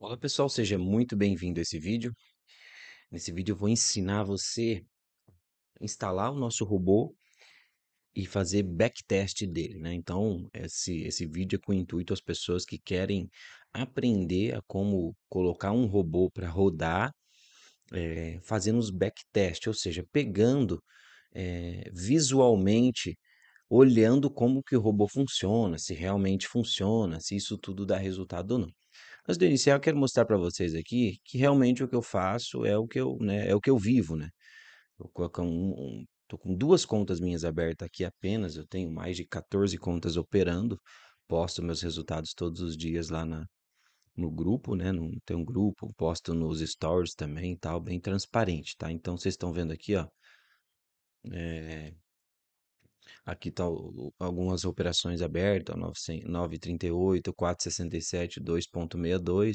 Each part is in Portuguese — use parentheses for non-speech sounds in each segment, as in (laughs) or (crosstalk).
Olá pessoal, seja muito bem-vindo a esse vídeo. Nesse vídeo eu vou ensinar você a instalar o nosso robô e fazer backtest dele, né? Então, esse, esse vídeo é com intuito às pessoas que querem aprender a como colocar um robô para rodar, é, fazendo os backtest, ou seja, pegando é, visualmente olhando como que o robô funciona, se realmente funciona, se isso tudo dá resultado ou não. Mas do inicial eu quero mostrar para vocês aqui que realmente o que eu faço é o que eu, né, é o que eu vivo, né? Eu coloco um, um, tô com duas contas minhas abertas aqui apenas, eu tenho mais de 14 contas operando, posto meus resultados todos os dias lá na, no grupo, né? No, tem um grupo, posto nos stories também e tal, bem transparente, tá? Então vocês estão vendo aqui, ó. É, Aqui tá algumas operações abertas, 938, 467, 2.62.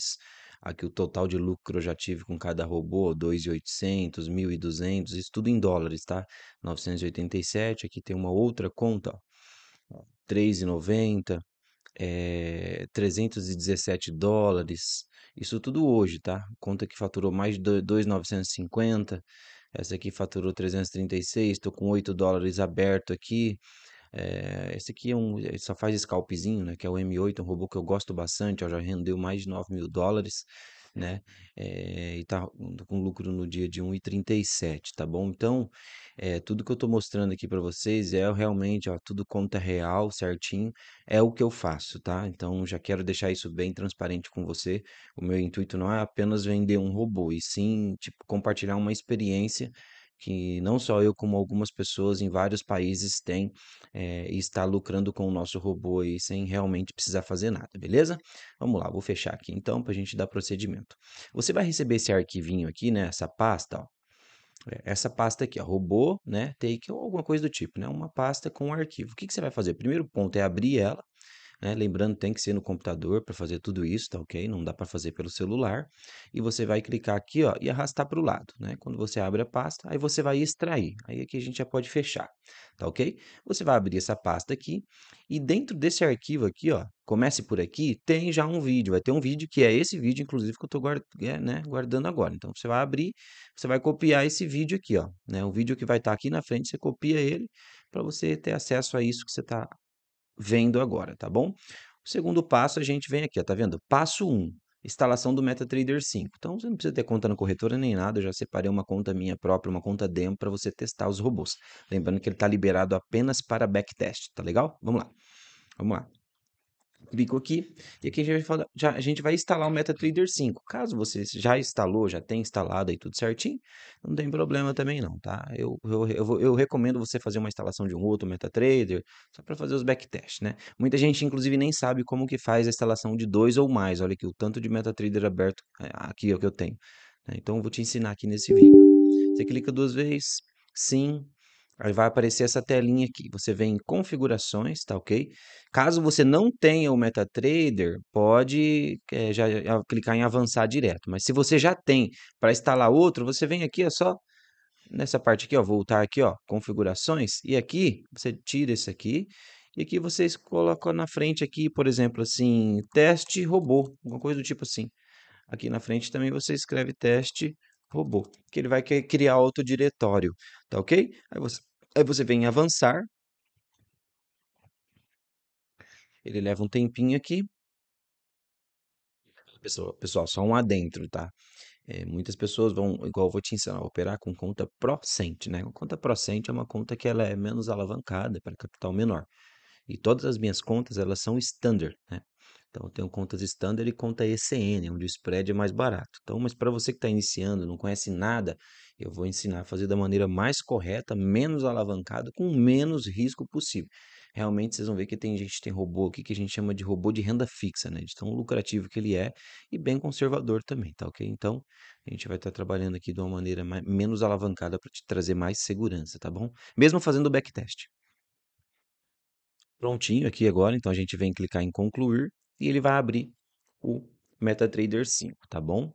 Aqui o total de lucro eu já tive com cada robô, 2.800, 1.200, isso tudo em dólares, tá? 987, aqui tem uma outra conta, 3.90, é, 317 dólares, isso tudo hoje, tá? Conta que faturou mais de 2.950, essa aqui faturou 336, estou com 8 dólares aberto aqui. É, esse aqui é um, só faz scalpzinho, né? Que é o M8, um robô que eu gosto bastante, ó, já rendeu mais de 9 mil dólares né? Eh, e tá com lucro no dia de 1,37, tá bom? Então, é tudo que eu tô mostrando aqui pra vocês é realmente, ó, tudo conta real, certinho, é o que eu faço, tá? Então, já quero deixar isso bem transparente com você. O meu intuito não é apenas vender um robô, e sim, tipo, compartilhar uma experiência que não só eu, como algumas pessoas em vários países têm é, e está lucrando com o nosso robô aí sem realmente precisar fazer nada, beleza? Vamos lá, vou fechar aqui então para a gente dar procedimento. Você vai receber esse arquivinho aqui, né? Essa pasta, ó é, essa pasta aqui, ó, robô, né, take ou alguma coisa do tipo, né, uma pasta com um arquivo. O que, que você vai fazer? O primeiro ponto é abrir ela, né? Lembrando, tem que ser no computador para fazer tudo isso, tá ok? Não dá para fazer pelo celular. E você vai clicar aqui, ó, e arrastar para o lado, né? Quando você abre a pasta, aí você vai extrair. Aí aqui a gente já pode fechar, tá ok? Você vai abrir essa pasta aqui e dentro desse arquivo aqui, ó, comece por aqui, tem já um vídeo, vai ter um vídeo que é esse vídeo, inclusive, que eu estou guard... é, né, guardando agora. Então, você vai abrir, você vai copiar esse vídeo aqui, ó, né, o vídeo que vai estar tá aqui na frente, você copia ele para você ter acesso a isso que você está vendo agora, tá bom? O segundo passo a gente vem aqui, ó, tá vendo? Passo 1, um, instalação do MetaTrader 5. Então você não precisa ter conta na corretora nem nada, eu já separei uma conta minha própria, uma conta demo para você testar os robôs. Lembrando que ele está liberado apenas para backtest, tá legal? Vamos lá. Vamos lá clico aqui e aqui a gente vai, falar, já, a gente vai instalar o MetaTrader 5. Caso você já instalou, já tem instalado aí tudo certinho, não tem problema também não, tá? Eu, eu, eu, eu recomendo você fazer uma instalação de um outro MetaTrader só para fazer os backtests, né? Muita gente, inclusive, nem sabe como que faz a instalação de dois ou mais. Olha aqui o tanto de MetaTrader aberto é, aqui é o que eu tenho. Né? Então, eu vou te ensinar aqui nesse vídeo. Você clica duas vezes, sim, Aí vai aparecer essa telinha aqui. Você vem em configurações, tá ok? Caso você não tenha o MetaTrader, pode é, já eh, clicar em avançar direto. Mas se você já tem para instalar outro, você vem aqui, é só nessa parte aqui, ó, voltar aqui, ó, configurações. E aqui você tira esse aqui. E aqui vocês colocam na frente aqui, por exemplo, assim, teste robô, alguma coisa do tipo assim. Aqui na frente também você escreve teste robô, que ele vai criar outro diretório, tá ok? Aí você, aí você vem avançar. Ele leva um tempinho aqui. Pessoal, pessoal só um adentro, tá? É, muitas pessoas vão, igual eu vou te ensinar a operar com conta procente, né? A conta procente é uma conta que ela é menos alavancada para capital menor. E todas as minhas contas, elas são standard, né? Então, eu tenho contas standard e conta ECN, onde o spread é mais barato. Então, mas para você que está iniciando, não conhece nada, eu vou ensinar a fazer da maneira mais correta, menos alavancada, com menos risco possível. Realmente, vocês vão ver que tem gente tem robô aqui que a gente chama de robô de renda fixa, né? De tão lucrativo que ele é e bem conservador também, tá ok? Então, a gente vai estar tá trabalhando aqui de uma maneira mais, menos alavancada para te trazer mais segurança, tá bom? Mesmo fazendo o backtest. Prontinho aqui agora, então a gente vem clicar em concluir e ele vai abrir o MetaTrader 5, tá bom?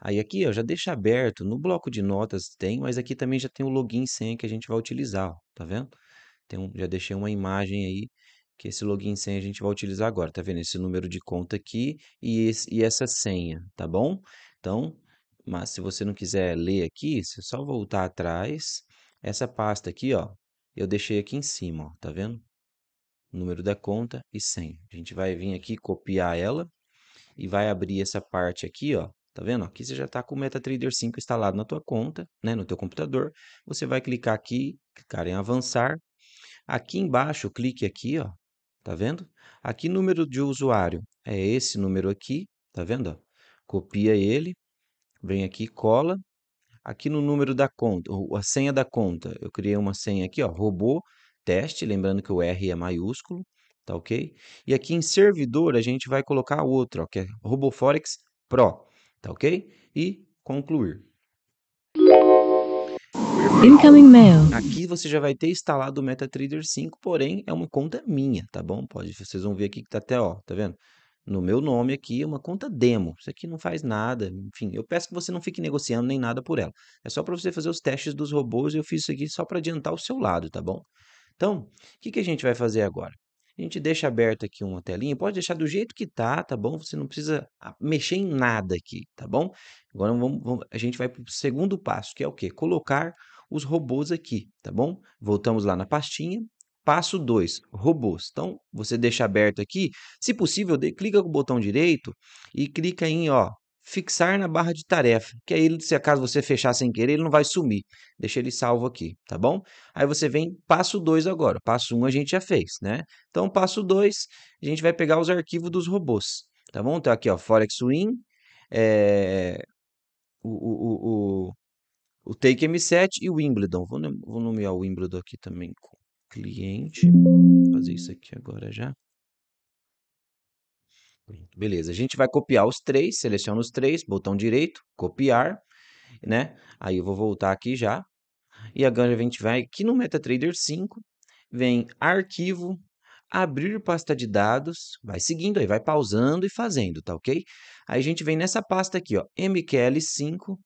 Aí aqui, ó, já deixa aberto, no bloco de notas tem, mas aqui também já tem o login senha que a gente vai utilizar, ó, tá vendo? Tem um, já deixei uma imagem aí que esse login senha a gente vai utilizar agora, tá vendo? Esse número de conta aqui e, esse, e essa senha, tá bom? Então, mas se você não quiser ler aqui, é só voltar atrás, essa pasta aqui, ó, eu deixei aqui em cima, ó, tá vendo? número da conta e senha. A gente vai vir aqui copiar ela e vai abrir essa parte aqui, ó. Tá vendo? Aqui você já está com o MetaTrader 5 instalado na tua conta, né, no teu computador. Você vai clicar aqui, clicar em avançar. Aqui embaixo, clique aqui, ó. Tá vendo? Aqui número de usuário é esse número aqui, tá vendo? Ó? Copia ele, vem aqui, cola. Aqui no número da conta, a senha da conta, eu criei uma senha aqui, ó, robô teste, lembrando que o R é maiúsculo, tá ok? E aqui em servidor a gente vai colocar outro, ó, que é RoboForex Pro, tá ok? E concluir. Incoming mail. Aqui você já vai ter instalado o MetaTrader 5, porém é uma conta minha, tá bom? Pode, vocês vão ver aqui que tá até, ó, tá vendo? No meu nome aqui é uma conta demo. Isso aqui não faz nada. Enfim, eu peço que você não fique negociando nem nada por ela. É só para você fazer os testes dos robôs. Eu fiz isso aqui só para adiantar o seu lado, tá bom? Então, o que, que a gente vai fazer agora? A gente deixa aberto aqui uma telinha, pode deixar do jeito que tá, tá bom? Você não precisa ah, mexer em nada aqui, tá bom? Agora vamos, vamos, a gente vai para o segundo passo, que é o quê? Colocar os robôs aqui, tá bom? Voltamos lá na pastinha. Passo 2, robôs. Então, você deixa aberto aqui. Se possível, de, clica com o botão direito e clica em ó, fixar na barra de tarefa, que aí se acaso você fechar sem querer, ele não vai sumir. Deixa ele salvo aqui, tá bom? Aí você vem passo 2 agora. Passo 1 um a gente já fez, né? Então passo 2, a gente vai pegar os arquivos dos robôs, tá bom? Então aqui, ó, Forex Win, é... o, o, o, o, o Take M7 e o Wimbledon. Vou, vou nomear o Wimbledon aqui também com cliente. Vou fazer isso aqui agora já. Beleza, a gente vai copiar os três, seleciona os três, botão direito, copiar, né? Aí eu vou voltar aqui já. E agora a gente vai aqui no MetaTrader 5, vem arquivo, abrir pasta de dados, vai seguindo aí, vai pausando e fazendo, tá ok? Aí a gente vem nessa pasta aqui, ó, MQL5,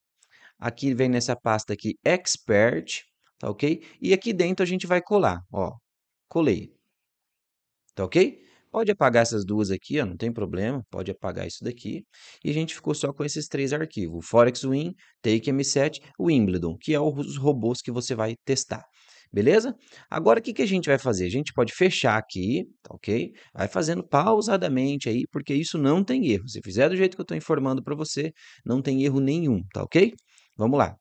aqui vem nessa pasta aqui, Expert, tá ok? E aqui dentro a gente vai colar, ó, colei, tá ok? Pode apagar essas duas aqui, ó, não tem problema, pode apagar isso daqui. E a gente ficou só com esses três arquivos, Win, Take m 7 Wimbledon, que é os robôs que você vai testar. Beleza? Agora, o que, que a gente vai fazer? A gente pode fechar aqui, tá ok? Vai fazendo pausadamente aí, porque isso não tem erro. Se fizer do jeito que eu estou informando para você, não tem erro nenhum, tá ok? Vamos lá.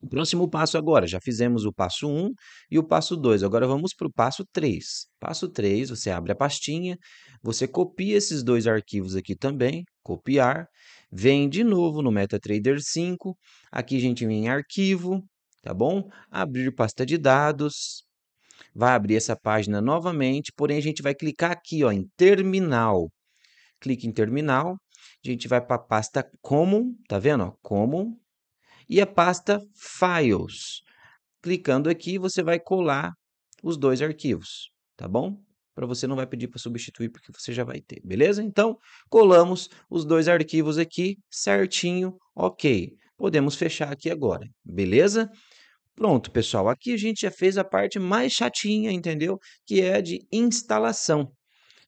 O próximo passo agora, já fizemos o passo 1 e o passo 2, agora vamos para o passo 3. Passo 3, você abre a pastinha, você copia esses dois arquivos aqui também, copiar, vem de novo no MetaTrader 5, aqui a gente vem em arquivo, tá bom? Abrir pasta de dados, vai abrir essa página novamente, porém a gente vai clicar aqui ó, em terminal, clique em terminal, a gente vai para a pasta Common, tá vendo? Ó, Common, e a pasta Files. Clicando aqui, você vai colar os dois arquivos, tá bom? Para você não vai pedir para substituir porque você já vai ter, beleza? Então, colamos os dois arquivos aqui certinho, OK. Podemos fechar aqui agora, beleza? Pronto, pessoal, aqui a gente já fez a parte mais chatinha, entendeu? Que é a de instalação.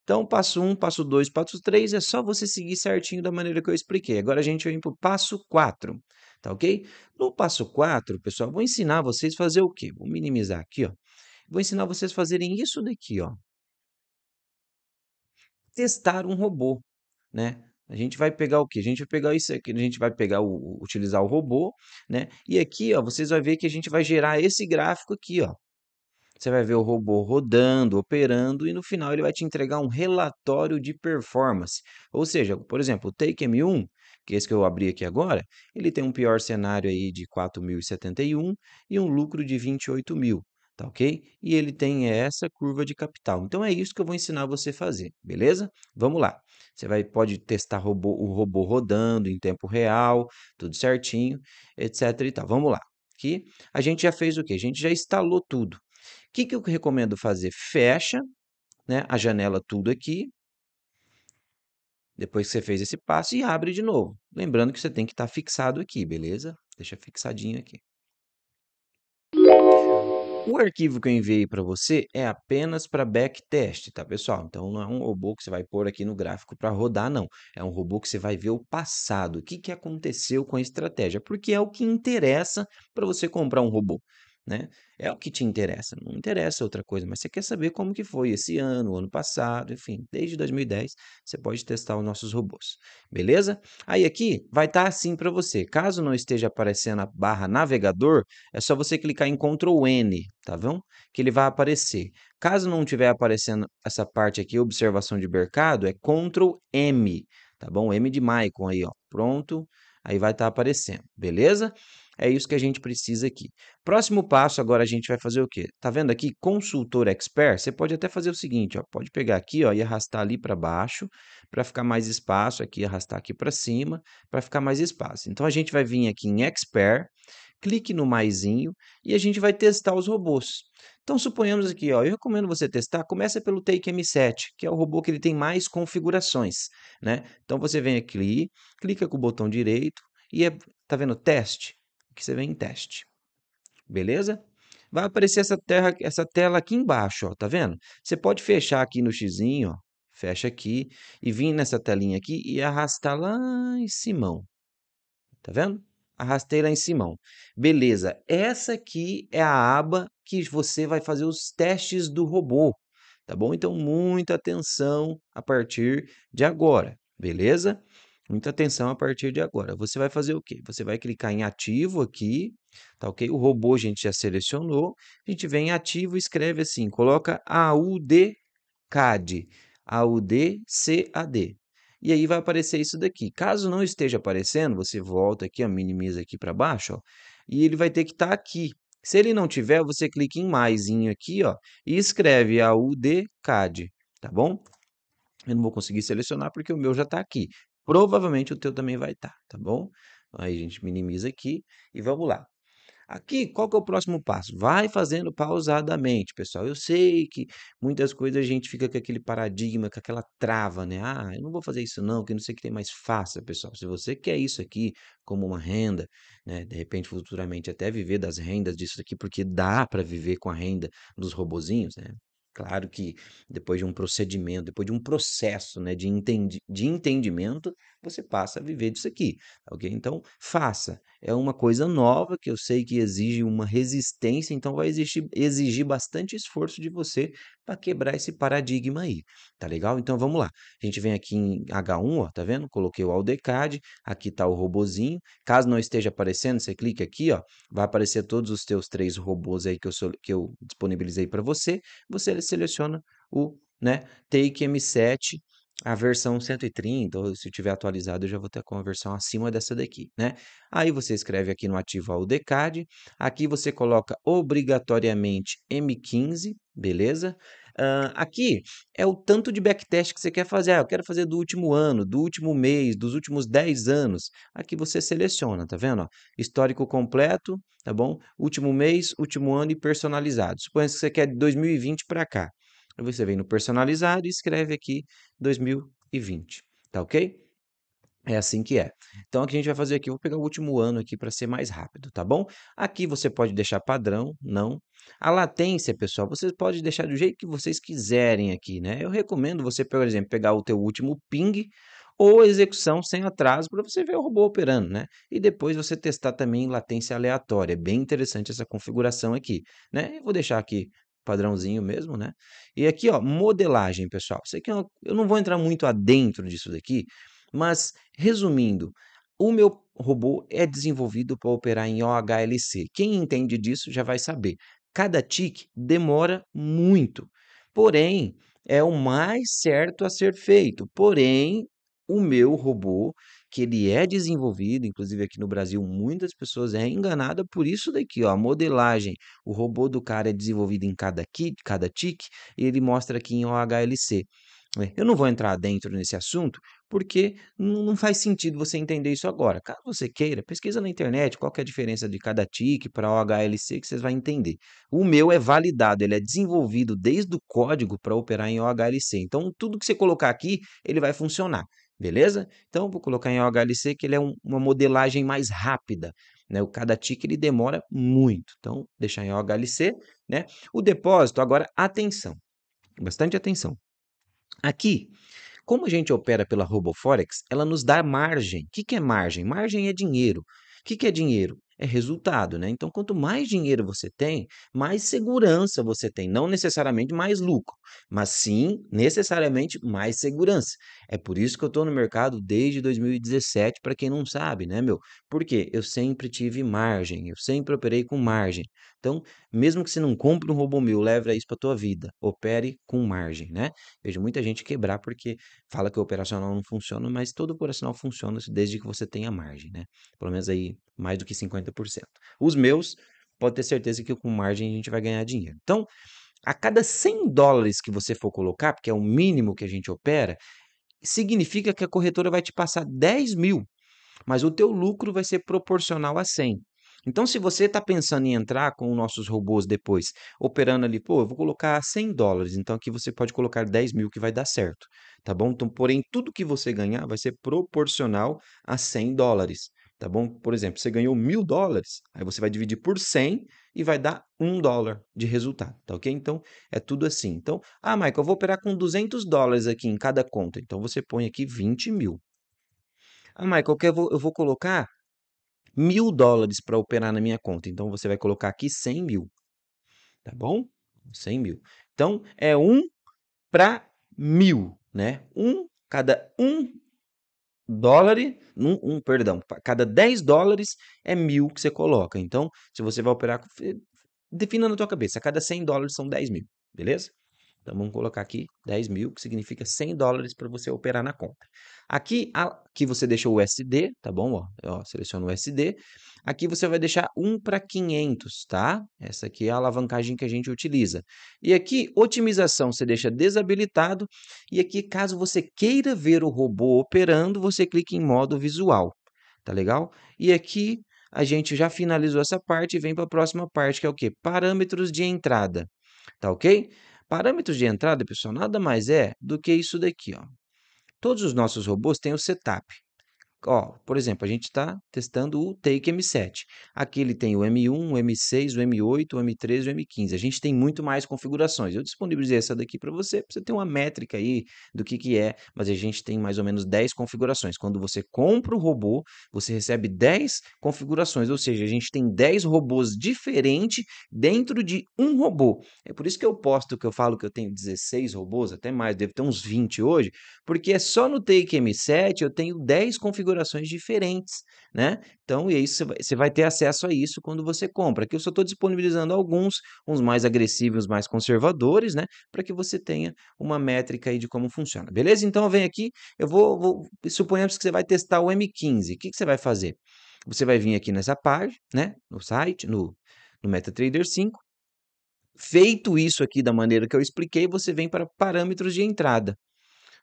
Então, passo 1, um, passo 2, passo 3 é só você seguir certinho da maneira que eu expliquei. Agora a gente vem para o passo 4, tá ok? No passo 4, pessoal, vou ensinar vocês a fazer o quê? Vou minimizar aqui, ó. Vou ensinar vocês a fazerem isso daqui, ó. Testar um robô, né? A gente vai pegar o que? A gente vai pegar isso aqui, a gente vai pegar o, utilizar o robô, né? E aqui, ó, vocês vão ver que a gente vai gerar esse gráfico aqui, ó. Você vai ver o robô rodando, operando e no final ele vai te entregar um relatório de performance. Ou seja, por exemplo, o Take M1, que é esse que eu abri aqui agora, ele tem um pior cenário aí de 4.071 e um lucro de 28 mil. Tá ok? E ele tem essa curva de capital. Então é isso que eu vou ensinar você a fazer, beleza? Vamos lá. Você vai, pode testar robô, o robô rodando em tempo real, tudo certinho, etc. E tal. Vamos lá. Aqui a gente já fez o que? A gente já instalou tudo que, que eu recomendo fazer? Fecha né, a janela tudo aqui. Depois que você fez esse passo e abre de novo. Lembrando que você tem que estar tá fixado aqui, beleza? Deixa fixadinho aqui. O arquivo que eu enviei para você é apenas para backtest, tá, pessoal? Então, não é um robô que você vai pôr aqui no gráfico para rodar, não. É um robô que você vai ver o passado, o que, que aconteceu com a estratégia, porque é o que interessa para você comprar um robô né? É o que te interessa, não interessa outra coisa, mas você quer saber como que foi esse ano, ano passado, enfim, desde 2010 você pode testar os nossos robôs, beleza? Aí aqui vai estar tá assim para você, caso não esteja aparecendo a barra navegador, é só você clicar em Ctrl N, tá vendo? Que ele vai aparecer. Caso não estiver aparecendo essa parte aqui, observação de mercado, é Ctrl M, tá bom? M de Maicon aí, ó, pronto, aí vai estar tá aparecendo, beleza? É isso que a gente precisa aqui. Próximo passo agora a gente vai fazer o quê? Tá vendo aqui consultor expert? Você pode até fazer o seguinte, ó, pode pegar aqui, ó, e arrastar ali para baixo, para ficar mais espaço aqui, arrastar aqui para cima, para ficar mais espaço. Então a gente vai vir aqui em expert, clique no maisinho e a gente vai testar os robôs. Então, suponhamos aqui, ó, eu recomendo você testar, começa pelo Take M7, que é o robô que ele tem mais configurações, né? Então, você vem aqui, clica com o botão direito e é, tá vendo, teste que você vem em teste. Beleza? Vai aparecer essa, terra, essa tela aqui embaixo, ó, tá vendo? Você pode fechar aqui no xizinho, ó, fecha aqui, e vir nessa telinha aqui e arrastar lá em cima. Tá vendo? Arrastei lá em cima. Beleza, essa aqui é a aba que você vai fazer os testes do robô, tá bom? Então, muita atenção a partir de agora, beleza? Muita atenção a partir de agora. Você vai fazer o quê? Você vai clicar em ativo aqui, tá ok? O robô a gente já selecionou. A gente vem em ativo escreve assim, coloca AUDCAD, D. E aí vai aparecer isso daqui. Caso não esteja aparecendo, você volta aqui, ó, minimiza aqui para baixo, ó, e ele vai ter que estar tá aqui. Se ele não tiver, você clica em mais aqui, ó, e escreve AUDCAD, tá bom? Eu não vou conseguir selecionar porque o meu já está aqui. Provavelmente o teu também vai estar, tá, tá bom? Aí a gente minimiza aqui e vamos lá. Aqui, qual que é o próximo passo? Vai fazendo pausadamente, pessoal. Eu sei que muitas coisas a gente fica com aquele paradigma, com aquela trava, né? Ah, eu não vou fazer isso não, que não sei o que tem mais fácil, pessoal. Se você quer isso aqui como uma renda, né? De repente, futuramente até viver das rendas disso aqui, porque dá para viver com a renda dos robozinhos, né? Claro que depois de um procedimento, depois de um processo né, de, entendi, de entendimento, você passa a viver disso aqui. Tá ok? Então, faça. É uma coisa nova que eu sei que exige uma resistência, então vai exigir, exigir bastante esforço de você para quebrar esse paradigma aí, tá legal? Então vamos lá. A gente vem aqui em H1, ó, tá vendo? Coloquei o Aldecad, aqui tá o robozinho. Caso não esteja aparecendo, você clica aqui, ó, vai aparecer todos os teus três robôs aí que eu, que eu disponibilizei para você. Você seleciona o né, Take M7 a versão 130, ou se tiver atualizado, eu já vou ter com a versão acima dessa daqui, né? Aí você escreve aqui no ativo o decade aqui você coloca obrigatoriamente M15, beleza? Uh, aqui é o tanto de backtest que você quer fazer. Ah, eu quero fazer do último ano, do último mês, dos últimos 10 anos. Aqui você seleciona, tá vendo? Ó, histórico completo, tá bom? Último mês, último ano e personalizado. Suponha que você quer de 2020 para cá. Você vem no Personalizado e escreve aqui 2020, tá ok? É assim que é. Então, o que a gente vai fazer aqui, vou pegar o último ano aqui para ser mais rápido, tá bom? Aqui você pode deixar padrão, não. A latência, pessoal, você pode deixar do jeito que vocês quiserem aqui, né? Eu recomendo você, por exemplo, pegar o teu último ping ou execução sem atraso para você ver o robô operando, né? E depois você testar também latência aleatória. É bem interessante essa configuração aqui, né? Eu vou deixar aqui padrãozinho mesmo, né? E aqui, ó, modelagem, pessoal. Sei que é eu não vou entrar muito adentro disso daqui, mas resumindo, o meu robô é desenvolvido para operar em OHLC. Quem entende disso já vai saber. Cada tique demora muito. Porém, é o mais certo a ser feito. Porém, o meu robô que ele é desenvolvido, inclusive aqui no Brasil, muitas pessoas é enganada por isso daqui, ó, a modelagem. O robô do cara é desenvolvido em cada kit, cada tick, e ele mostra aqui em OHLC. É, eu não vou entrar dentro nesse assunto, porque não faz sentido você entender isso agora. Caso você queira, pesquisa na internet qual é a diferença de cada TIC para OHLC que vocês vão entender. O meu é validado, ele é desenvolvido desde o código para operar em OHLC. Então, tudo que você colocar aqui, ele vai funcionar. Beleza? Então, vou colocar em OHLC que ele é um, uma modelagem mais rápida. Né? O cada tique ele demora muito. Então, deixar em OHLC. Né? O depósito, agora, atenção. Bastante atenção. Aqui, como a gente opera pela RoboForex, ela nos dá margem. O que, que é margem? Margem é dinheiro. O que, que é dinheiro? É resultado, né? Então, quanto mais dinheiro você tem, mais segurança você tem, não necessariamente mais lucro mas sim necessariamente mais segurança. É por isso que eu estou no mercado desde 2017, para quem não sabe, né, meu? Porque eu sempre tive margem, eu sempre operei com margem. Então, mesmo que você não compre um robô meu, leve isso para tua vida. Opere com margem, né? Vejo muita gente quebrar porque fala que o operacional não funciona, mas todo operacional funciona desde que você tenha margem, né? Pelo menos aí mais do que 50%. Os meus, pode ter certeza que com margem a gente vai ganhar dinheiro. Então, a cada 100 dólares que você for colocar, porque é o mínimo que a gente opera, significa que a corretora vai te passar 10 mil, mas o teu lucro vai ser proporcional a 100. Então, se você está pensando em entrar com nossos robôs depois, operando ali, pô, eu vou colocar 100 dólares, então aqui você pode colocar 10 mil que vai dar certo, tá bom? Então, porém, tudo que você ganhar vai ser proporcional a 100 dólares tá bom? Por exemplo, você ganhou mil dólares, aí você vai dividir por 100 e vai dar um dólar de resultado, tá ok? Então, é tudo assim. Então, ah, Michael, eu vou operar com 200 dólares aqui em cada conta. Então, você põe aqui 20 mil. Ah, Michael, eu vou, eu vou colocar mil dólares para operar na minha conta. Então, você vai colocar aqui 100 mil, tá bom? 100 mil. Então, é um para mil, né? Um, cada um dólar, um, um, perdão, cada 10 dólares é mil que você coloca. Então, se você vai operar, eh, defina na tua cabeça, cada 100 dólares são 10 mil, beleza? Então vamos colocar aqui 10 mil, que significa 100 dólares para você operar na conta. Aqui, aqui você deixa o USD, tá bom? Ó, ó seleciona o USD. Aqui você vai deixar 1 para 500, tá? Essa aqui é a alavancagem que a gente utiliza. E aqui, otimização, você deixa desabilitado. E aqui, caso você queira ver o robô operando, você clica em modo visual, tá legal? E aqui, a gente já finalizou essa parte e vem para a próxima parte, que é o quê? Parâmetros de entrada, tá ok? Parâmetros de entrada, pessoal, nada mais é do que isso daqui. Ó. Todos os nossos robôs têm o setup. Ó, por exemplo, a gente está testando o Take M7. Aqui ele tem o M1, o M6, o M8, o m 3 o M15. A gente tem muito mais configurações. Eu disponibilizei essa daqui para você, para você ter uma métrica aí do que, que é, mas a gente tem mais ou menos 10 configurações. Quando você compra o robô, você recebe 10 configurações, ou seja, a gente tem 10 robôs diferentes dentro de um robô. É por isso que eu posto que eu falo que eu tenho 16 robôs, até mais, deve ter uns 20 hoje, porque é só no Take M7 eu tenho 10 configurações configurações diferentes, né? Então, e aí você vai ter acesso a isso quando você compra. Aqui eu só estou disponibilizando alguns, uns mais agressivos, mais conservadores, né? Para que você tenha uma métrica aí de como funciona, beleza? Então, vem aqui, eu vou, vou suponhamos que você vai testar o M15. O que, que você vai fazer? Você vai vir aqui nessa página, né? No site, no, no MetaTrader 5. Feito isso aqui da maneira que eu expliquei, você vem para parâmetros de entrada.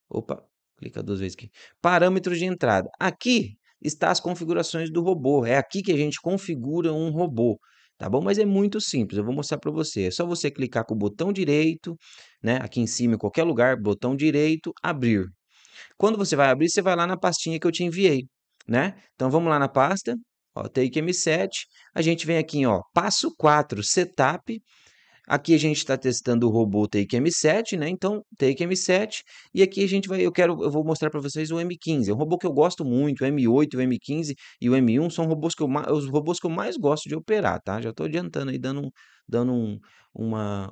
Opa, Clica duas vezes aqui. Parâmetros de entrada. Aqui está as configurações do robô. É aqui que a gente configura um robô. Tá bom? Mas é muito simples, eu vou mostrar para você. É só você clicar com o botão direito, né? Aqui em cima, em qualquer lugar, botão direito, abrir. Quando você vai abrir, você vai lá na pastinha que eu te enviei, né? Então vamos lá na pasta, ó, Take M7, a gente vem aqui, ó, passo 4, setup, Aqui a gente está testando o robô Take M7, né? Então, Take M7. E aqui a gente vai, eu quero, eu vou mostrar para vocês o M15. É um robô que eu gosto muito, o M8, o M15 e o M1 são robôs que eu, os robôs que eu mais gosto de operar, tá? Já estou adiantando aí, dando, dando um, uma,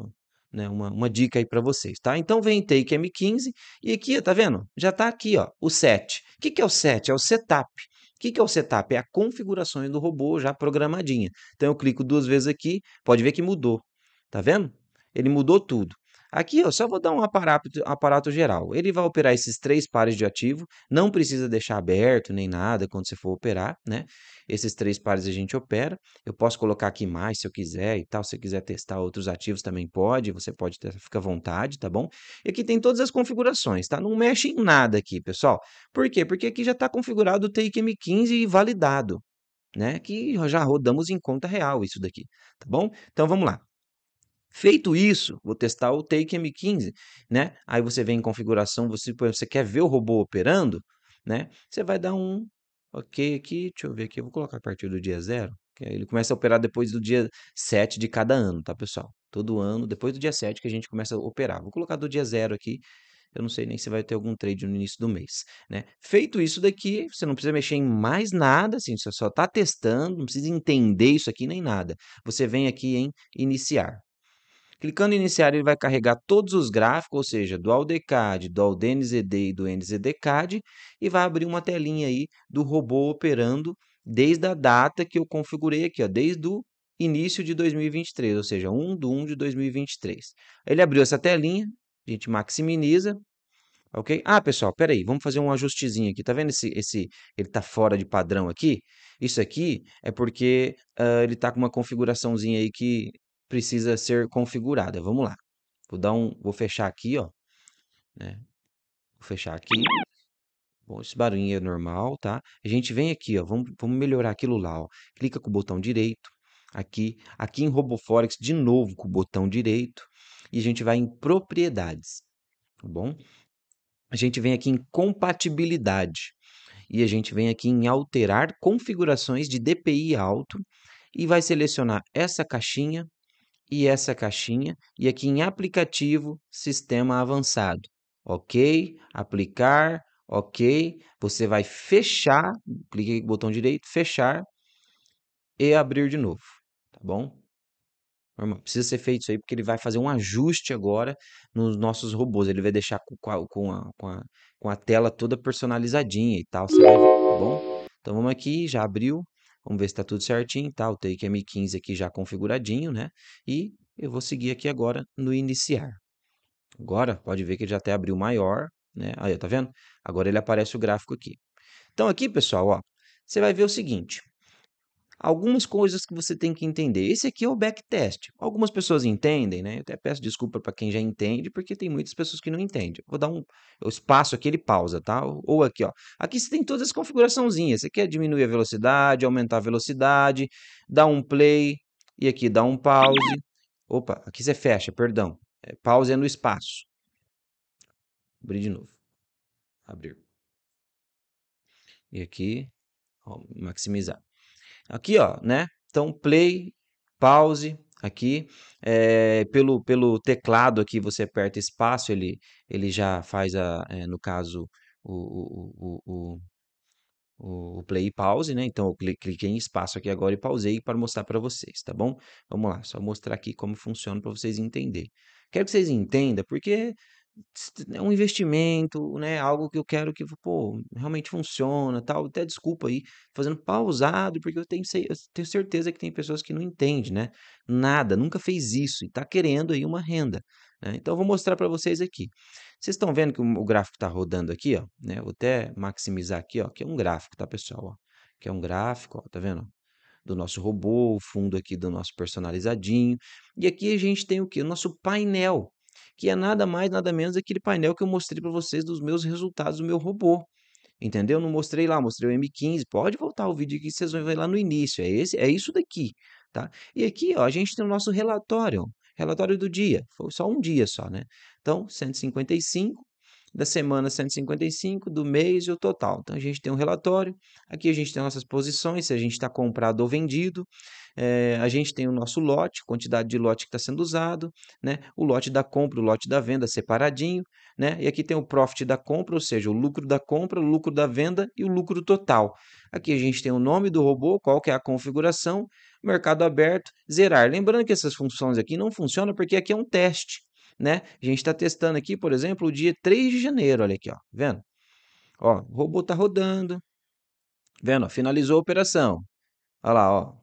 né, uma, uma dica aí para vocês, tá? Então vem Take M15 e aqui, tá vendo? Já está aqui, ó, o set. O que, que é o set? É o setup. O que, que é o setup? É a configuração do robô já programadinha. Então eu clico duas vezes aqui, pode ver que mudou. Tá vendo? Ele mudou tudo. Aqui eu só vou dar um aparato, aparato geral. Ele vai operar esses três pares de ativo, não precisa deixar aberto nem nada quando você for operar, né? Esses três pares a gente opera. Eu posso colocar aqui mais se eu quiser e tal. Se você quiser testar outros ativos também pode, você pode testar, fica à vontade, tá bom? E aqui tem todas as configurações, tá? Não mexe em nada aqui, pessoal. Por quê? Porque aqui já está configurado o tqm 15 validado, né? Que já rodamos em conta real isso daqui, tá bom? Então vamos lá. Feito isso, vou testar o Take M15, né? Aí você vem em configuração, você, você quer ver o robô operando, né? Você vai dar um ok aqui, deixa eu ver aqui, eu vou colocar a partir do dia zero, que ele começa a operar depois do dia 7 de cada ano, tá, pessoal? Todo ano, depois do dia 7 que a gente começa a operar. Vou colocar do dia zero aqui, eu não sei nem se vai ter algum trade no início do mês, né? Feito isso daqui, você não precisa mexer em mais nada, assim, você só está testando, não precisa entender isso aqui nem nada. Você vem aqui em iniciar. Clicando em iniciar, ele vai carregar todos os gráficos, ou seja, do AuDCAD, do AuDNZD e do NZDCAD, e vai abrir uma telinha aí do robô operando desde a data que eu configurei aqui, ó, desde o início de 2023, ou seja, 1 de 1 de 2023. Ele abriu essa telinha, a gente maximiza, ok? Ah, pessoal, peraí, vamos fazer um ajustezinho aqui, tá vendo esse, esse ele tá fora de padrão aqui? Isso aqui é porque uh, ele tá com uma configuraçãozinha aí que precisa ser configurada. Vamos lá. Vou dar um, vou fechar aqui, ó. Né? Vou fechar aqui. Bom, esse barulhinho é normal, tá? A gente vem aqui, ó. Vamos, vamos melhorar aquilo lá, ó. Clica com o botão direito. Aqui, aqui em RoboForex, de novo com o botão direito. E a gente vai em propriedades, tá bom? A gente vem aqui em compatibilidade. E a gente vem aqui em alterar configurações de DPI alto e vai selecionar essa caixinha e essa caixinha, e aqui em aplicativo, sistema avançado. Ok, aplicar, ok. Você vai fechar, clique no botão direito, fechar e abrir de novo, tá bom? Normal. Precisa ser feito isso aí porque ele vai fazer um ajuste agora nos nossos robôs. Ele vai deixar com a, com a, com a, com a tela toda personalizadinha e tal. Você vai ver, tá bom? Então vamos aqui, já abriu. Vamos ver se está tudo certinho, tá? O take é M15 aqui já configuradinho, né? E eu vou seguir aqui agora no iniciar. Agora, pode ver que ele já até abriu maior, né? Aí, tá vendo? Agora ele aparece o gráfico aqui. Então aqui, pessoal, ó, você vai ver o seguinte algumas coisas que você tem que entender. Esse aqui é o backtest. Algumas pessoas entendem, né? Eu até peço desculpa para quem já entende, porque tem muitas pessoas que não entendem. Vou dar um eu espaço aqui, ele pausa, tá? Ou aqui, ó. Aqui você tem todas as configuraçãozinhas. Você quer diminuir a velocidade, aumentar a velocidade, dar um play e aqui dá um pause. Opa, aqui você fecha, perdão. É, pause é no espaço. Abrir de novo. Abrir. E aqui, ó, maximizar. Aqui, ó, né? Então, play, pause aqui. É, pelo, pelo teclado aqui, você aperta espaço, ele, ele já faz, a, é, no caso, o, o, o, o, play e pause, né? Então, eu cliquei em espaço aqui agora e pausei para mostrar para vocês, tá bom? Vamos lá, só mostrar aqui como funciona para vocês entenderem. Quero que vocês entendam, porque é um investimento, né? Algo que eu quero que, pô, realmente funciona, tal. Até desculpa aí, fazendo pausado, porque eu tenho, eu tenho certeza que tem pessoas que não entendem, né? Nada, nunca fez isso e tá querendo aí uma renda. Né? Então, eu vou mostrar para vocês aqui. Vocês estão vendo que o gráfico está rodando aqui, ó, né? Vou até maximizar aqui, ó, que é um gráfico, tá, pessoal? Ó, que é um gráfico, ó, tá vendo? do nosso robô, o fundo aqui do nosso personalizadinho. E aqui a gente tem o que? O nosso painel, que é nada mais, nada menos aquele painel que eu mostrei para vocês dos meus resultados do meu robô. Entendeu? Não mostrei lá, mostrei o M15. Pode voltar o vídeo aqui, vocês vão ver lá no início. É esse, é isso daqui, tá? E aqui, ó, a gente tem o nosso relatório, relatório do dia. Foi só um dia só, né? Então, 155 da semana 155, do mês e o total. Então, a gente tem um relatório. Aqui a gente tem nossas posições, se a gente está comprado ou vendido é, a gente tem o nosso lote, quantidade de lote que está sendo usado, né? o lote da compra, o lote da venda separadinho, né? e aqui tem o profit da compra, ou seja, o lucro da compra, o lucro da venda e o lucro total. Aqui a gente tem o nome do robô, qual que é a configuração, mercado aberto, zerar. Lembrando que essas funções aqui não funcionam porque aqui é um teste. Né? A gente está testando aqui, por exemplo, o dia 3 de janeiro, olha aqui, ó, tá vendo? Ó, o robô está rodando, tá vendo? Ó, finalizou a operação. Olha lá, ó,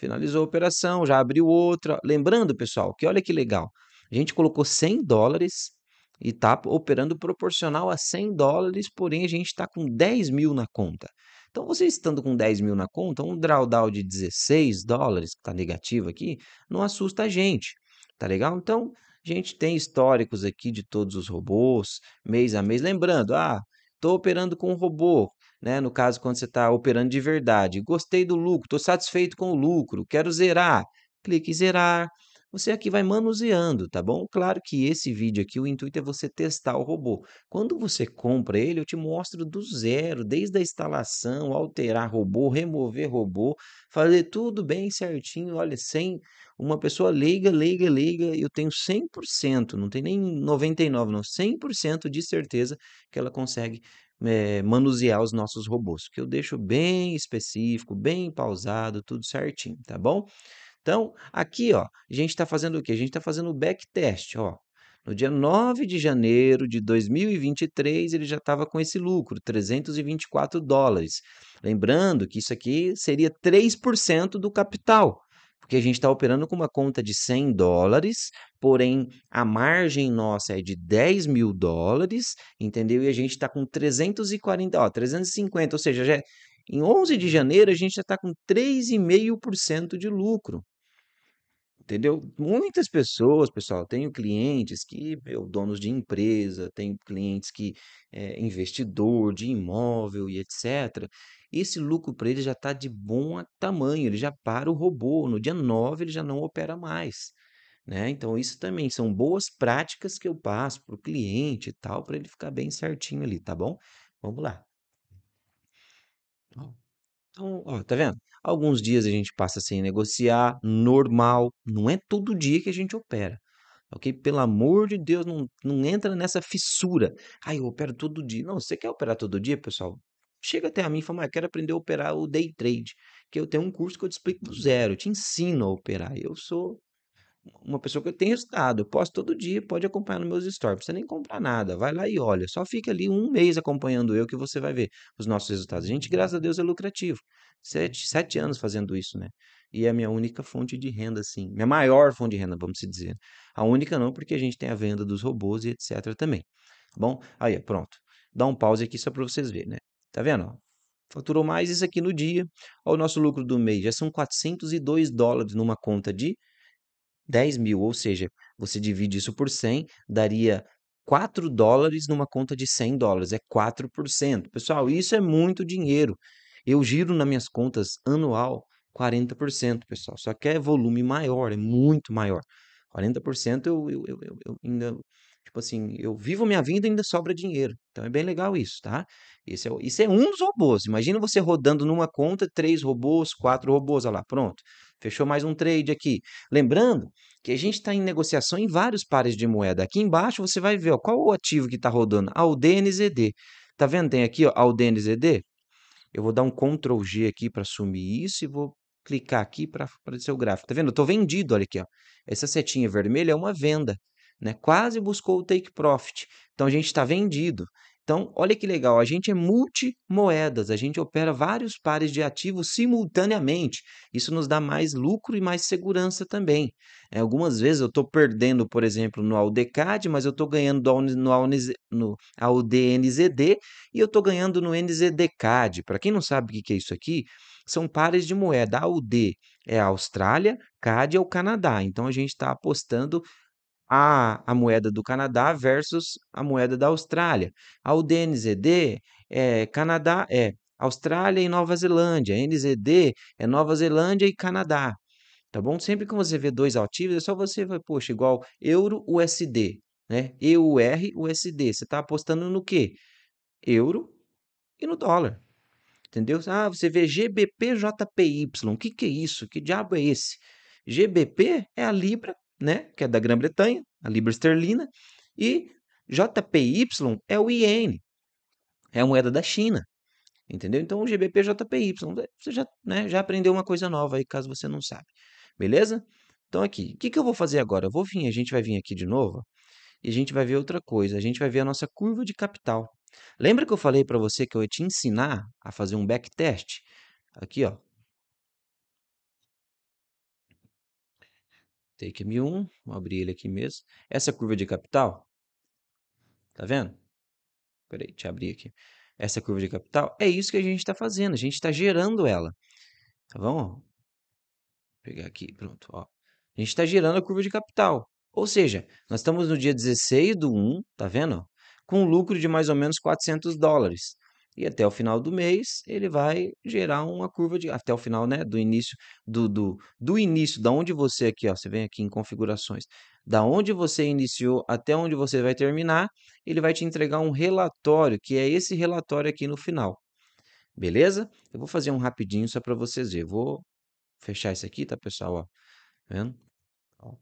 Finalizou a operação, já abriu outra. Lembrando, pessoal, que olha que legal. A gente colocou 100 dólares e está operando proporcional a 100 dólares, porém a gente está com 10 mil na conta. Então, você estando com 10 mil na conta, um drawdown de 16 dólares, que está negativo aqui, não assusta a gente, tá legal? Então, a gente tem históricos aqui de todos os robôs, mês a mês. Lembrando, ah, estou operando com um robô, né? No caso, quando você está operando de verdade. Gostei do lucro, estou satisfeito com o lucro, quero zerar. Clique em zerar. Você aqui vai manuseando, tá bom? Claro que esse vídeo aqui, o intuito é você testar o robô. Quando você compra ele, eu te mostro do zero, desde a instalação, alterar robô, remover robô, fazer tudo bem certinho, olha, sem uma pessoa leiga, leiga, leiga, eu tenho 100%, não tem nem 99 não, 100% de certeza que ela consegue é, manusear os nossos robôs, que eu deixo bem específico, bem pausado, tudo certinho, tá bom? Então, aqui, ó, a gente está fazendo o quê? A gente está fazendo o backtest, ó. No dia 9 de janeiro de 2023, ele já estava com esse lucro, 324 dólares. Lembrando que isso aqui seria 3% do capital porque a gente está operando com uma conta de 100 dólares, porém a margem nossa é de 10 mil dólares, entendeu? E a gente está com 340, ó, 350, ou seja, já, é, em 11 de janeiro a gente já está com 3,5% de lucro. Entendeu? Muitas pessoas, pessoal, tenho clientes que, meu, donos de empresa, tenho clientes que é investidor de imóvel e etc. Esse lucro para ele já está de bom tamanho, ele já para o robô, no dia 9 ele já não opera mais. Né? Então, isso também são boas práticas que eu passo para o cliente e tal, para ele ficar bem certinho ali, tá bom? Vamos lá. Então, ó, tá vendo? Alguns dias a gente passa sem negociar, normal, não é todo dia que a gente opera. Ok? Pelo amor de Deus, não, não entra nessa fissura. Ah, eu opero todo dia. Não, você quer operar todo dia, pessoal? chega até a mim e fala, ah, quero aprender a operar o day trade, que eu tenho um curso que eu te explico do uhum. zero, eu te ensino a operar. Eu sou uma pessoa que eu tenho resultado, eu posto todo dia, pode acompanhar nos meus stories, você nem comprar nada, vai lá e olha, só fica ali um mês acompanhando eu que você vai ver os nossos resultados. A gente, graças a Deus, é lucrativo. Sete, sete anos fazendo isso, né? E é a minha única fonte de renda, assim, minha maior fonte de renda, vamos dizer. A única não, porque a gente tem a venda dos robôs e etc também. Tá bom, aí, pronto. Dá um pause aqui só para vocês verem, né? Tá vendo? Faturou mais isso aqui no dia. Olha o nosso lucro do mês. Já são 402 dólares numa conta de 10 mil. Ou seja, você divide isso por 100, daria 4 dólares numa conta de 100 dólares. É 4%. Pessoal, isso é muito dinheiro. Eu giro nas minhas contas anual 40%, pessoal. Só que é volume maior, é muito maior. 40% eu, eu, eu, eu ainda Tipo assim, eu vivo minha vida e ainda sobra dinheiro. Então é bem legal isso, tá? Esse é, isso é um dos robôs. Imagina você rodando numa conta, três robôs, quatro robôs, olha lá, pronto. Fechou mais um trade aqui. Lembrando que a gente está em negociação em vários pares de moeda. Aqui embaixo você vai ver ó, qual o ativo que está rodando. Alden e ZD. Tá vendo? Tem aqui ó, Alden Dnzd? ZD. Eu vou dar um Ctrl G aqui para sumir isso e vou clicar aqui para aparecer o gráfico. Tá vendo? Eu estou vendido, olha aqui. Ó. Essa setinha vermelha é uma venda né? Quase buscou o take profit. Então a gente está vendido. Então, olha que legal, a gente é multimoedas, a gente opera vários pares de ativos simultaneamente. Isso nos dá mais lucro e mais segurança também. É, algumas vezes eu estou perdendo, por exemplo, no AUDCAD, mas eu estou ganhando no, AUDNZD e eu estou ganhando no NZDCAD. Para quem não sabe o que é isso aqui, são pares de moeda. AUD é a Austrália, CAD é o Canadá. Então, a gente está apostando a, a moeda do Canadá versus a moeda da Austrália. A UDNZD é Canadá, é Austrália e Nova Zelândia. NZD é Nova Zelândia e Canadá. Tá bom? Sempre que você vê dois ativos, é só você vai, poxa, igual euro USD, né? EUR USD. Você está apostando no quê? Euro e no dólar. Entendeu? Ah, você vê GBP JPY. O que, que é isso? Que diabo é esse? GBP é a libra né, que é da Grã-Bretanha, a libra esterlina, e JPY é o iene, é a moeda da China. Entendeu? Então o GBP-JPY, você já, né, já aprendeu uma coisa nova aí, caso você não sabe. Beleza? Então aqui, o que, que eu vou fazer agora? Eu vou vir, a gente vai vir aqui de novo e a gente vai ver outra coisa. A gente vai ver a nossa curva de capital. Lembra que eu falei para você que eu ia te ensinar a fazer um backtest? Aqui, ó, Take M1, vou abrir ele aqui mesmo. Essa curva de capital, tá vendo? aí, deixa eu abrir aqui. Essa curva de capital, é isso que a gente está fazendo, a gente está gerando ela. Tá bom? Vou pegar aqui, pronto. Ó. A gente está gerando a curva de capital. Ou seja, nós estamos no dia 16 do 1, tá vendo? Com um lucro de mais ou menos 400 dólares. E até o final do mês, ele vai gerar uma curva de. Até o final, né? Do início, do, do, do início, da onde você aqui, ó. Você vem aqui em configurações. Da onde você iniciou até onde você vai terminar, ele vai te entregar um relatório, que é esse relatório aqui no final. Beleza? Eu vou fazer um rapidinho só para vocês verem. Vou fechar isso aqui, tá, pessoal? Ó, tá vendo?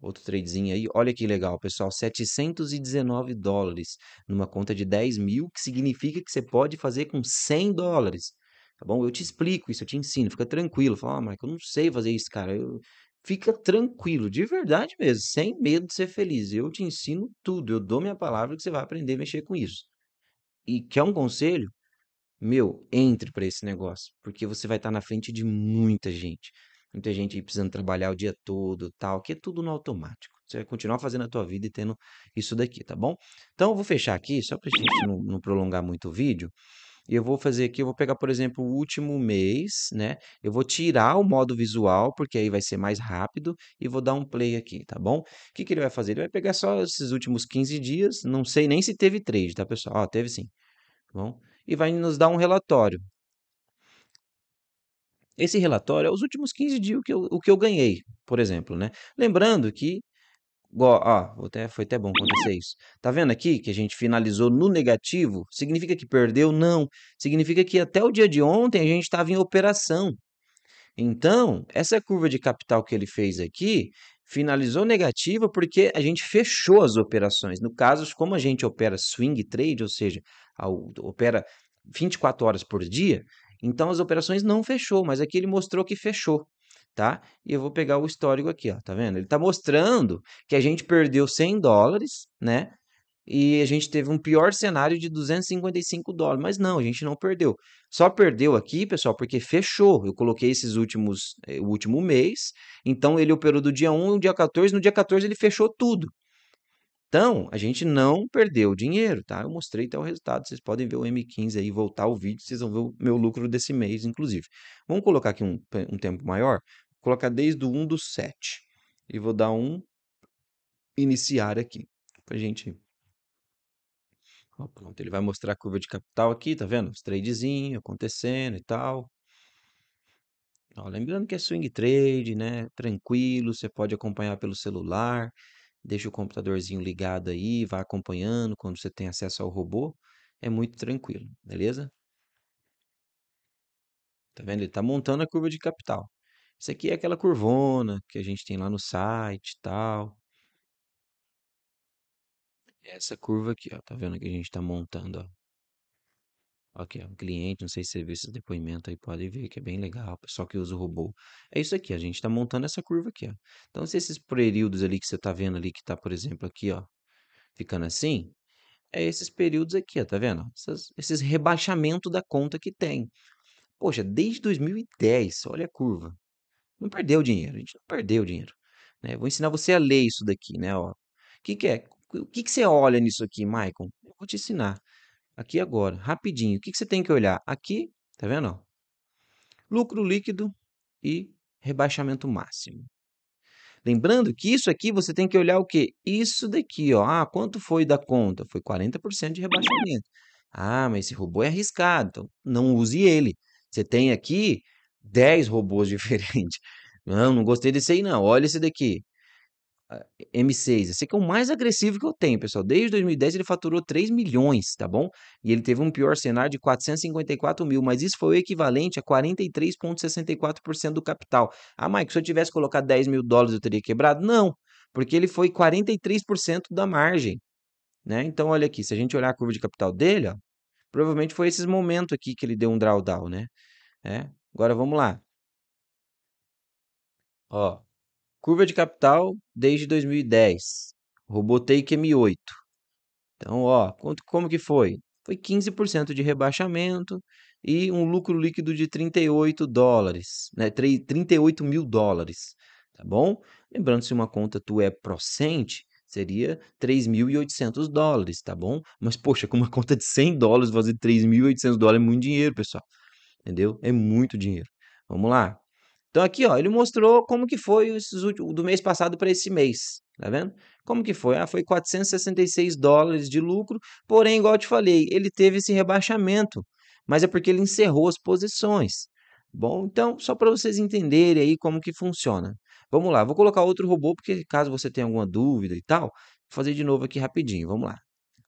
Outro tradezinho aí, olha que legal, pessoal, 719 dólares numa conta de 10 mil, que significa que você pode fazer com 100 dólares, tá bom? Eu te explico isso, eu te ensino, fica tranquilo. Fala, ah, Marco, eu não sei fazer isso, cara. Eu... Fica tranquilo, de verdade mesmo, sem medo de ser feliz. Eu te ensino tudo, eu dou minha palavra que você vai aprender a mexer com isso. E quer um conselho? Meu, entre para esse negócio, porque você vai estar tá na frente de muita gente muita gente aí precisando trabalhar o dia todo, tal, que é tudo no automático. Você vai continuar fazendo a tua vida e tendo isso daqui, tá bom? Então eu vou fechar aqui, só pra gente não, não prolongar muito o vídeo. E eu vou fazer aqui, eu vou pegar, por exemplo, o último mês, né? Eu vou tirar o modo visual, porque aí vai ser mais rápido, e vou dar um play aqui, tá bom? O que, que ele vai fazer? Ele vai pegar só esses últimos 15 dias, não sei nem se teve trade, tá, pessoal? Ó, teve sim, tá bom? E vai nos dar um relatório, esse relatório é os últimos 15 dias o que eu, o que eu ganhei, por exemplo, né? Lembrando que Ó, até, foi até bom acontecer isso. Tá vendo aqui que a gente finalizou no negativo? Significa que perdeu? Não. Significa que até o dia de ontem a gente estava em operação. Então, essa curva de capital que ele fez aqui finalizou negativa porque a gente fechou as operações. No caso, como a gente opera swing trade, ou seja, opera 24 horas por dia, então as operações não fechou, mas aqui ele mostrou que fechou, tá? E eu vou pegar o histórico aqui, ó, tá vendo? Ele está mostrando que a gente perdeu 100 dólares, né? E a gente teve um pior cenário de 255 dólares, mas não, a gente não perdeu. Só perdeu aqui, pessoal, porque fechou. Eu coloquei esses últimos, eh, o último mês, então ele operou do dia 1 ao dia 14, no dia 14 ele fechou tudo. Então, a gente não perdeu dinheiro, tá? Eu mostrei até então, o resultado, vocês podem ver o M15 aí, voltar o vídeo, vocês vão ver o meu lucro desse mês, inclusive. Vamos colocar aqui um, um tempo maior, vou colocar desde o 1 do 7. E vou dar um iniciar aqui, pra gente... pronto, ele vai mostrar a curva de capital aqui, tá vendo? Os tradezinhos acontecendo e tal. lembrando que é swing trade, né? Tranquilo, você pode acompanhar pelo celular deixa o computadorzinho ligado aí, vá acompanhando quando você tem acesso ao robô, é muito tranquilo, beleza? Tá vendo? Ele tá montando a curva de capital. Isso aqui é aquela curvona que a gente tem lá no site e tal. Essa curva aqui, ó, tá vendo que a gente está montando, ó. Aqui, um cliente, não sei se você viu esse depoimento aí, pode ver que é bem legal, o pessoal que usa o robô. É isso aqui, a gente está montando essa curva aqui, ó. Então, se esses períodos ali que você está vendo ali, que está, por exemplo, aqui, ó, ficando assim, é esses períodos aqui, ó, tá vendo? Essas, esses rebaixamentos da conta que tem. Poxa, desde 2010, olha a curva. Não perdeu dinheiro, a gente não perdeu dinheiro. Né? Vou ensinar você a ler isso daqui, né? Ó. O que, que é? O que, que você olha nisso aqui, Maicon? Eu vou te ensinar aqui agora, rapidinho. O que, você tem que olhar? Aqui, tá vendo? Lucro líquido e rebaixamento máximo. Lembrando que isso aqui você tem que olhar o quê? Isso daqui, ó. Ah, quanto foi da conta? Foi 40% de rebaixamento. Ah, mas esse robô é arriscado, então não use ele. Você tem aqui 10 robôs (laughs) diferentes. Não, não gostei desse aí não. Olha esse daqui. Ah, M6. Esse aqui é o mais agressivo que eu tenho, pessoal. Desde 2010 ele faturou 3 milhões, tá bom? E ele teve um pior cenário de 454 mil, mas isso foi o equivalente a 43,64% do capital. Ah, Mike, se eu tivesse colocado 10 mil dólares eu teria quebrado? Não, porque ele foi 43% da margem. Né? Então, olha aqui, se a gente olhar a curva de capital dele, ó, provavelmente foi esses momentos aqui que ele deu um drawdown, né? É. Agora vamos lá. Ó, Curva de capital desde 2010. Robotake M8. Então, ó, quanto, como que foi? Foi 15% de rebaixamento e um lucro líquido de 38 dólares, né? 38 mil dólares, tá bom? Lembrando, se uma conta tu é procente, seria 3.800 dólares, tá bom? Mas, poxa, com uma conta de 100 dólares, fazer 3.800 dólares é muito dinheiro, pessoal. Entendeu? É muito dinheiro. Vamos lá. Então aqui, ó, ele mostrou como que foi esses últimos, do mês passado para esse mês, tá vendo? Como que foi? Ah, foi 466 dólares de lucro, porém, igual eu te falei, ele teve esse rebaixamento, mas é porque ele encerrou as posições. Bom, então, só para vocês entenderem aí como que funciona. Vamos lá, vou colocar outro robô, porque caso você tenha alguma dúvida e tal, vou fazer de novo aqui rapidinho, vamos lá.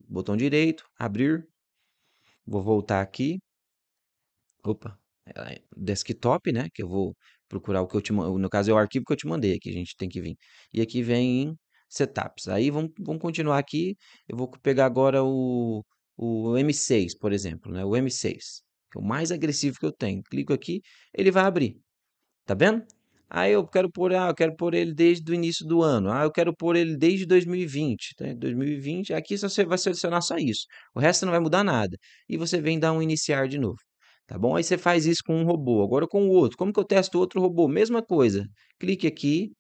Botão direito, abrir, vou voltar aqui. Opa, é, desktop, né, que eu vou procurar o que eu te No caso, é o arquivo que eu te mandei aqui, a gente tem que vir. E aqui vem em setups. Aí vamos, vamos continuar aqui. Eu vou pegar agora o, o M6, por exemplo, né? O M6, que é o mais agressivo que eu tenho. Clico aqui, ele vai abrir. Tá vendo? Aí eu quero pôr, ah, eu quero pôr ele desde o início do ano. Ah, eu quero pôr ele desde 2020. Tá? 2020, aqui você vai selecionar só isso. O resto não vai mudar nada. E você vem dar um iniciar de novo. Tá bom? Aí você faz isso com um robô, agora com o outro. Como que eu testo outro robô? Mesma coisa. Clique aqui,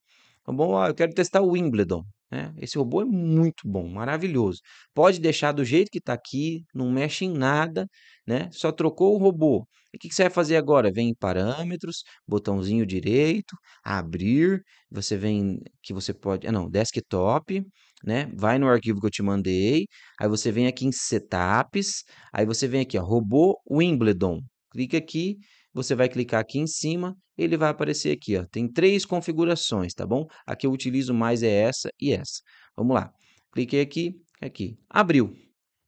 tá bom? Ah, eu quero testar o Wimbledon. Né? Esse robô é muito bom, maravilhoso. Pode deixar do jeito que está aqui, não mexe em nada, né? Só trocou o robô. E o que, que você vai fazer agora? Vem em parâmetros, botãozinho direito, abrir. Você vem que você pode. Ah, não, desktop, né? Vai no arquivo que eu te mandei. Aí você vem aqui em setups. Aí você vem aqui, ó, robô Wimbledon. Clique aqui, você vai clicar aqui em cima, ele vai aparecer aqui, ó. Tem três configurações, tá bom? A que eu utilizo mais é essa e essa. Vamos lá. Cliquei aqui, aqui. Abriu.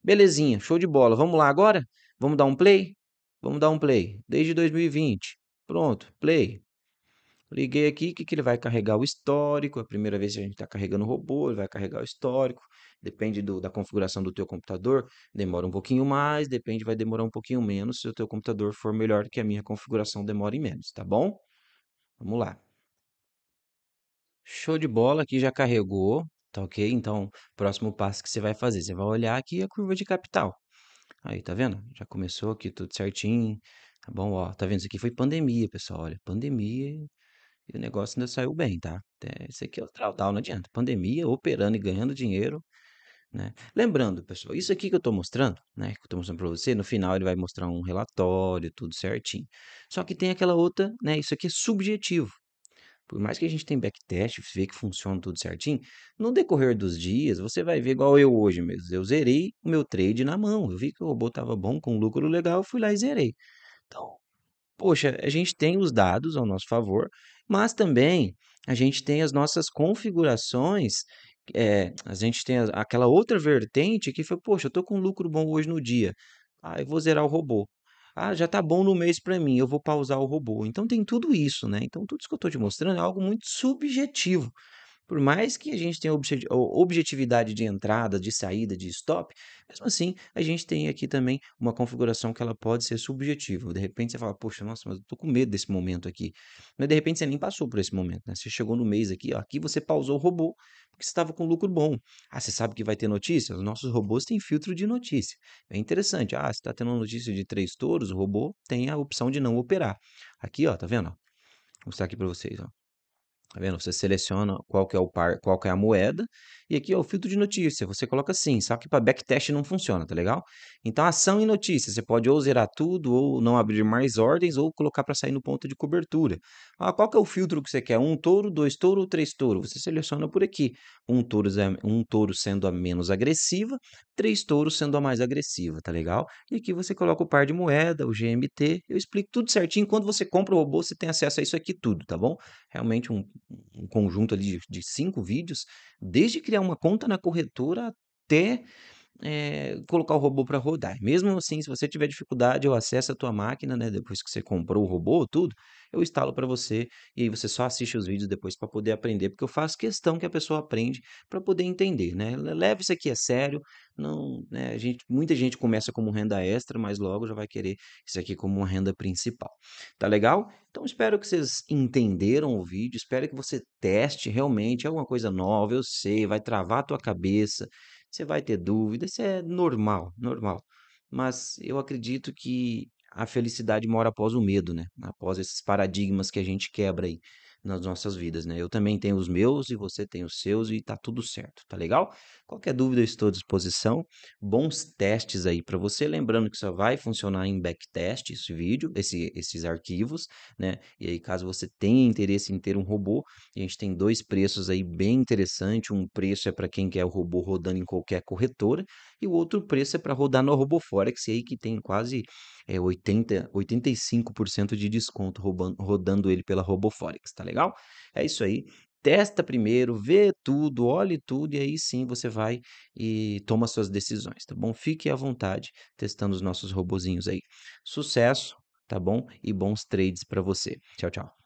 Belezinha, show de bola. Vamos lá agora? Vamos dar um play? Vamos dar um play. Desde 2020. Pronto, play. Liguei aqui, o que, que ele vai carregar? O histórico. É a primeira vez que a gente está carregando o robô, ele vai carregar o histórico. Depende do, da configuração do teu computador, demora um pouquinho mais, depende, vai demorar um pouquinho menos se o teu computador for melhor que a minha configuração, demore menos, tá bom? Vamos lá. Show de bola, aqui já carregou, tá ok? Então, próximo passo que você vai fazer, você vai olhar aqui a curva de capital. Aí, tá vendo? Já começou aqui tudo certinho, tá bom? Ó, tá vendo? Isso aqui foi pandemia, pessoal, olha, pandemia e o negócio ainda saiu bem, tá. É, isso aqui é o não adianta. Pandemia, operando e ganhando dinheiro, né. Lembrando, pessoal, isso aqui que eu tô mostrando, né, que eu tô mostrando pra você, no final ele vai mostrar um relatório, tudo certinho. Só que tem aquela outra, né, isso aqui é subjetivo. Por mais que a gente tenha backtest, vê que funciona tudo certinho, no decorrer dos dias, você vai ver igual eu hoje mesmo. Eu zerei o meu trade na mão. Eu vi que o robô estava bom, com lucro legal, eu fui lá e zerei. Então, poxa, a gente tem os dados ao nosso favor mas também a gente tem as nossas configurações é, a gente tem aquela outra vertente que foi, poxa, eu tô com lucro bom hoje no dia. Ah, eu vou zerar o robô. Ah, já tá bom no mês para mim, eu vou pausar o robô. Então tem tudo isso, né? Então tudo isso que eu tô te mostrando é algo muito subjetivo. Por mais que a gente tenha objetividade de entrada, de saída, de stop, mesmo assim, a gente tem aqui também uma configuração que ela pode ser subjetiva. De repente você fala, poxa, nossa, mas eu tô com medo desse momento aqui. Mas de repente você nem passou por esse momento, né? Você chegou no mês aqui, ó, aqui você pausou o robô porque você estava com lucro bom. Ah, você sabe que vai ter notícia? Os nossos robôs têm filtro de notícia. É interessante. Ah, você está tendo uma notícia de três touros, o robô tem a opção de não operar. Aqui, ó, tá vendo? Vou mostrar aqui para vocês, ó. Tá vendo? Você seleciona qual que é o par, qual que é a moeda, e aqui é o filtro de notícia, você coloca assim, só que para backtest não funciona, tá legal? Então, ação e notícia, você pode ou zerar tudo, ou não abrir mais ordens, ou colocar para sair no ponto de cobertura. Ah, qual que é o filtro que você quer? Um touro, dois touro ou três touro? Você seleciona por aqui, um touro, um touro sendo a menos agressiva, três touros sendo a mais agressiva, tá legal? E aqui você coloca o par de moeda, o GMT, eu explico tudo certinho, quando você compra o robô, você tem acesso a isso aqui tudo, tá bom? Realmente um um conjunto ali de, de cinco vídeos, desde criar uma conta na corretora até é, colocar o robô para rodar. Mesmo assim, se você tiver dificuldade ou acesso à tua máquina, né, depois que você comprou o robô, tudo, eu instalo para você e aí você só assiste os vídeos depois para poder aprender, porque eu faço questão que a pessoa aprende para poder entender, né? Leva isso aqui a sério, não, né? A gente, muita gente começa como renda extra, mas logo já vai querer isso aqui como uma renda principal. Tá legal? Então espero que vocês entenderam o vídeo, espero que você teste realmente, é alguma coisa nova, eu sei, vai travar a tua cabeça, você vai ter dúvidas, isso é normal, normal. Mas eu acredito que a felicidade mora após o medo, né? Após esses paradigmas que a gente quebra aí nas nossas vidas, né? Eu também tenho os meus e você tem os seus e tá tudo certo, tá legal? Qualquer dúvida eu estou à disposição. Bons testes aí para você, lembrando que só vai funcionar em backtest esse vídeo, esse, esses arquivos, né? E aí caso você tenha interesse em ter um robô, a gente tem dois preços aí bem interessante. Um preço é para quem quer o robô rodando em qualquer corretora e o outro preço é para rodar no RoboForex, aí que tem quase é, 80, 85% de desconto roubando, rodando ele pela RoboForex, tá legal? É isso aí. Testa primeiro, vê tudo, olhe tudo e aí sim você vai e toma suas decisões, tá bom? Fique à vontade testando os nossos robozinhos aí. Sucesso, tá bom? E bons trades para você. Tchau, tchau.